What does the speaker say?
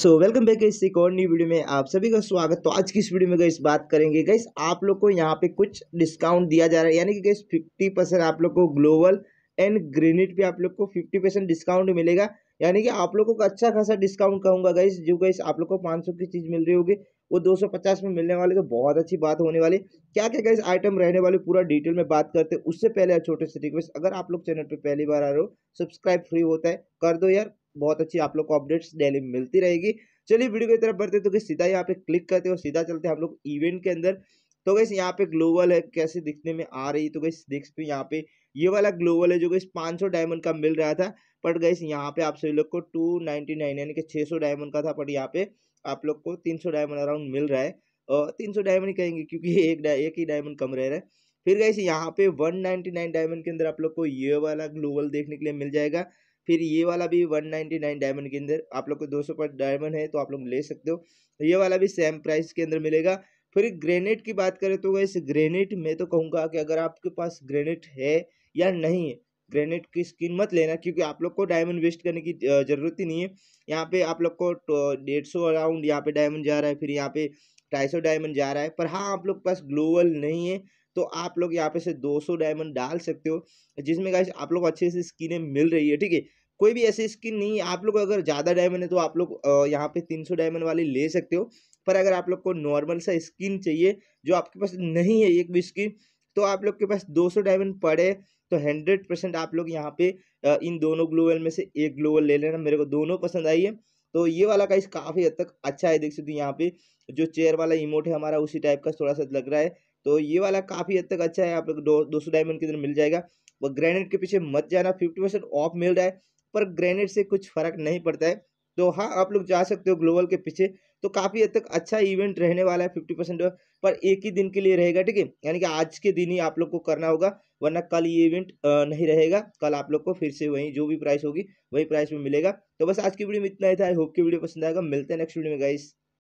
so welcome back इस एक और नई वीडियो में आप सभी का स्वागत तो आज की इस वीडियो में गई बात करेंगे गई आप लोग को यहाँ पे कुछ डिस्काउंट दिया जा रहा है यानी कि गई फिफ्टी परसेंट आप लोग को ग्लोबल एंड ग्रेनिट पे आप लोग को फिफ्टी परसेंट डिस्काउंट मिलेगा यानी कि आप लोगों को अच्छा खासा डिस्काउंट कहूँगा गई जो गई आप लोग को पाँच की चीज़ मिल रही होगी वो पचास में मिलने वाले तो बहुत अच्छी बात होने वाली क्या क्या गैस आइटम रहने वाले पूरा डिटेल में बात करते हैं उससे पहले छोटे से रिक्वेस्ट अगर आप लोग चैनल पर पहली बार आ रहे हो सब्सक्राइब फ्री होता है कर दो यार बहुत अच्छी आप लोग को अपडेट्स डेली मिलती रहेगी चलिए वीडियो की तरफ बढ़ते तो कि सीधा यहाँ पे क्लिक करते हो सीधा चलते हैं हम लोग इवेंट के अंदर तो गई यहाँ पे ग्लोबल है कैसे दिखने में आ रही तो गई देख सकते हो यहाँ पे ये वाला ग्लोबल है जो गई 500 डायमंड का मिल रहा था बट गई यहाँ पे आप सभी लोग को 299 यानी कि 600 डायमंड का था बट यहाँ पे आप लोग को 300 डायमंड अराउंड मिल रहा है और 300 डायमंड कहेंगे क्योंकि एक एक ही डायमंड कम रह रहा है फिर गई यहाँ पे वन डायमंड के अंदर आप लोग को ये वाला ग्लोबल देखने के लिए मिल जाएगा फिर ये वाला भी वन नाइन्टी नाइन डायमंड के अंदर आप लोग को दो सौ पर डायमंड है तो आप लोग ले सकते हो तो ये वाला भी सेम प्राइस के अंदर मिलेगा फिर ग्रेनेड की बात करें तो इस ग्रेनेड में तो कहूँगा कि अगर आपके पास ग्रेनेड है या नहीं है ग्रेनेड की स्किन मत लेना क्योंकि आप लोग को डायमंड वेस्ट करने की ज़रूरत ही नहीं है यहाँ पे आप लोग को डेढ़ सौ अराउंड यहाँ पे डायमंड जा रहा है फिर यहाँ पे ढाई सौ डायमंड जा रहा है पर हाँ आप लोग के पास ग्लोबल नहीं है तो आप लोग यहाँ पे से 200 डायमंड डाल सकते हो जिसमें गाइस आप लोग अच्छे से स्किनें मिल रही है ठीक है कोई भी ऐसी स्किन नहीं है आप लोग अगर ज़्यादा डायमंड है तो आप लोग यहाँ पे 300 डायमंड वाली ले सकते हो पर अगर आप लोग को नॉर्मल सा स्किन चाहिए जो आपके पास नहीं है एक भी स्किन तो आप लोग के पास दो डायमंड पड़े तो हंड्रेड परसेंट आप लोग यहाँ पे इन दोनों ग्लोवल में से एक ग्लोवल ले लेना मेरे को दोनों पसंद आई है तो ये वाला का काफ़ी हद तक अच्छा है देख सकते हो यहाँ पे जो चेयर वाला इमोट है हमारा उसी टाइप का थोड़ा सा लग रहा है तो ये वाला काफ़ी हद तक अच्छा है आप लोग दो, सौ डायमंड के अंदर मिल जाएगा वो ग्रेनेड के पीछे मत जाना फिफ्टी परसेंट ऑफ मिल रहा है पर ग्रेनेड से कुछ फ़र्क नहीं पड़ता है तो हाँ आप लोग जा सकते हो ग्लोबल के पीछे तो काफ़ी हद तक अच्छा इवेंट रहने वाला है फिफ्टी परसेंट पर एक ही दिन के लिए रहेगा ठीक है यानी कि आज के दिन ही आप लोग को करना होगा वरना कल ये इवेंट नहीं रहेगा कल आप लोग को फिर से वही जो भी प्राइस होगी वही प्राइस में मिलेगा तो बस आज की वीडियो में इतना ही था आई होप की वीडियो पसंद आएगा मिलते हैं नेक्स्ट वीडियो में गाइस